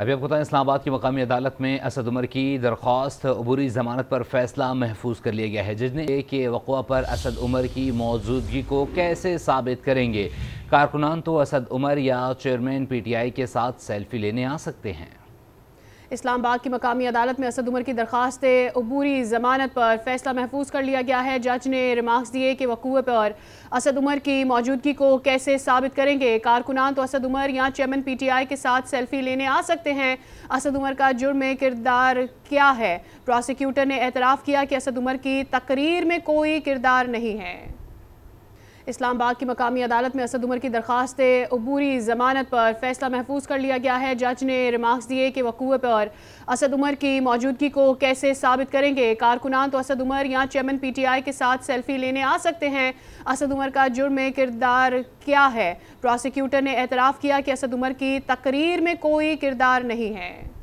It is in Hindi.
अभी आपको बताएं इस्लामाबाद की मकामी अदालत में असद उमर की दरख्वास्त अबूरी जमानत पर फैसला महफूज कर लिया गया है जज ने के वक़ा पर असद उमर की मौजूदगी को कैसे साबित करेंगे कारकुनान तो असद उमर या चेयरमैन पी टी आई के साथ सेल्फी लेने आ सकते हैं इस्लामाबाद की मकामी अदालत में असद उमर की दरख्वास्त अबूरी ज़मानत पर फैसला महफूज कर लिया गया है जज ने रिमार्क्स दिए कि वकूए पर असद उमर की मौजूदगी को कैसे साबित करेंगे कारकुनान तो असद उमर या चेयरमैन पी टी आई के साथ सेल्फी लेने आ सकते हैं असद उमर का जुर्म किरदार क्या है प्रोसिक्यूटर ने एतराफ़ किया कि असद उमर की तकरीर में कोई किरदार नहीं है इस्लामाबाद की मकामी अदालत में असद उमर की दरख्वास्त अबूरी ज़मानत पर फैसला महफूज कर लिया गया है जज ने रिमार्क्स दिए कि वकूए पर असद उमर की मौजूदगी को कैसे साबित करेंगे कारकुनान तो असद उमर या चेयरमैन पी टी आई के साथ सेल्फी लेने आ सकते हैं असद उमर का जुर्म किरदार क्या है प्रोसिक्यूटर ने एतराफ़ किया कि असद उमर की तकरीर में कोई किरदार नहीं है